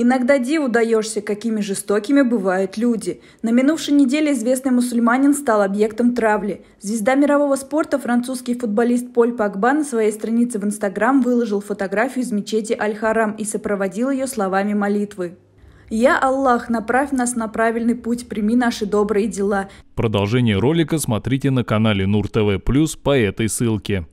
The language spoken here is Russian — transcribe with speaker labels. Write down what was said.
Speaker 1: Иногда диву даешься, какими жестокими бывают люди. На минувшей неделе известный мусульманин стал объектом травли. Звезда мирового спорта, французский футболист Поль Пакба на своей странице в Инстаграм выложил фотографию из мечети Аль-Харам и сопроводил ее словами молитвы. «Я Аллах, направь нас на правильный путь, прими наши добрые дела».
Speaker 2: Продолжение ролика смотрите на канале Нур ТВ Плюс по этой ссылке.